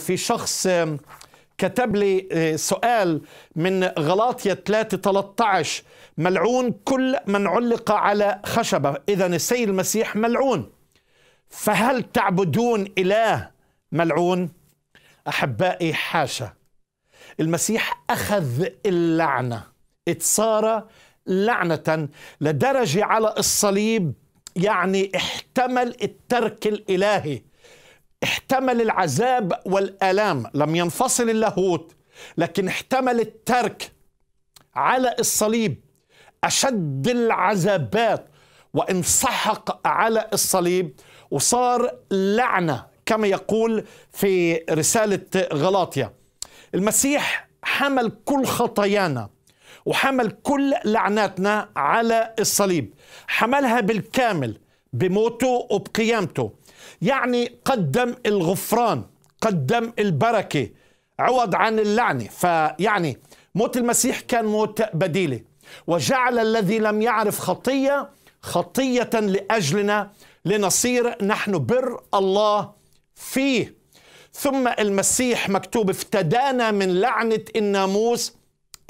في شخص كتب لي آه، سؤال من غلاطية 3 13 ملعون كل من علق على خشبة إذا السيد المسيح ملعون فهل تعبدون إله ملعون أحبائي حاشا المسيح أخذ اللعنة اتصار لعنة لدرجة على الصليب يعني احتمل الترك الإلهي احتمل العذاب والآلام لم ينفصل اللاهوت لكن احتمل الترك على الصليب أشد العذابات وانسحق على الصليب وصار لعنة كما يقول في رسالة غلاطيا المسيح حمل كل خطايانا وحمل كل لعناتنا على الصليب حملها بالكامل بموته وبقيامته يعني قدم الغفران قدم البركة عوض عن اللعنة فيعني موت المسيح كان موت بديلة وجعل الذي لم يعرف خطية خطية لأجلنا لنصير نحن بر الله فيه ثم المسيح مكتوب افتدانا من لعنة الناموس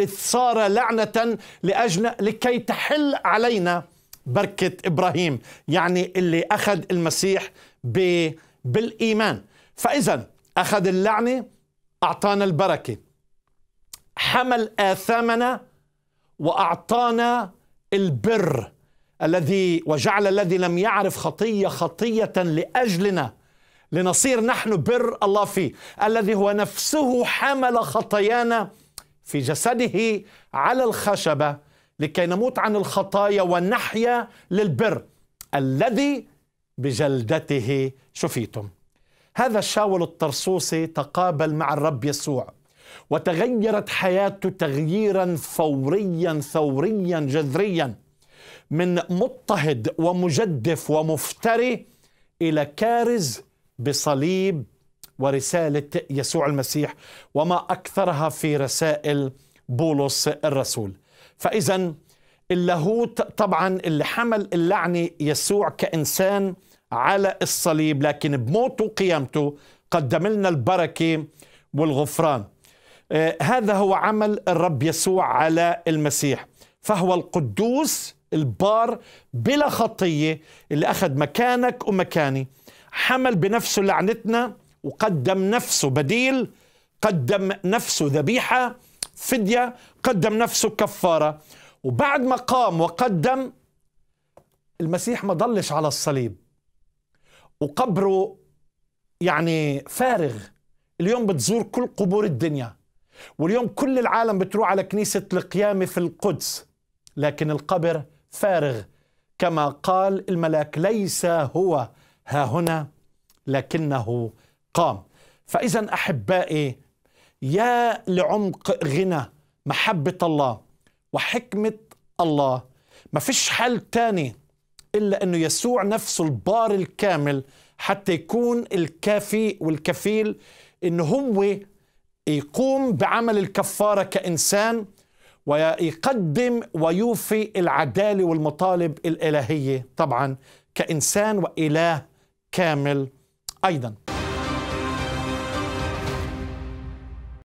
إذ صار لعنة لأجل لكي تحل علينا بركة إبراهيم يعني اللي أخذ المسيح بالإيمان فإذا أخذ اللعنة أعطانا البركة حمل آثامنا وأعطانا البر الذي وجعل الذي لم يعرف خطية خطية لأجلنا لنصير نحن بر الله فيه الذي هو نفسه حمل خطايانا في جسده على الخشبه لكي نموت عن الخطايا ونحيا للبر الذي بجلدته شفيتم هذا الشاول الطرسوسي تقابل مع الرب يسوع وتغيرت حياته تغييرا فوريا ثوريا جذريا من مضطهد ومجدف ومفتري الى كارز بصليب ورساله يسوع المسيح وما اكثرها في رسائل بولس الرسول فإذا اللاهوت طبعا اللي حمل اللعنة يسوع كإنسان على الصليب لكن بموته وقيامته قدم لنا البركة والغفران آه، هذا هو عمل الرب يسوع على المسيح فهو القدوس البار بلا خطية اللي أخذ مكانك ومكاني حمل بنفسه لعنتنا وقدم نفسه بديل قدم نفسه ذبيحة فدية قدم نفسه كفارة وبعد ما قام وقدم المسيح ما ضلش على الصليب وقبره يعني فارغ اليوم بتزور كل قبور الدنيا واليوم كل العالم بتروح على كنيسة القيامة في القدس لكن القبر فارغ كما قال الملاك ليس هو ها هنا لكنه قام فإذا أحبائي يا لعمق غنى محبة الله وحكمة الله ما فيش حل تاني إلا أنه يسوع نفسه البار الكامل حتى يكون الكافي والكفيل أنه هو يقوم بعمل الكفارة كإنسان ويقدم ويوفي العدالة والمطالب الإلهية طبعا كإنسان وإله كامل أيضاً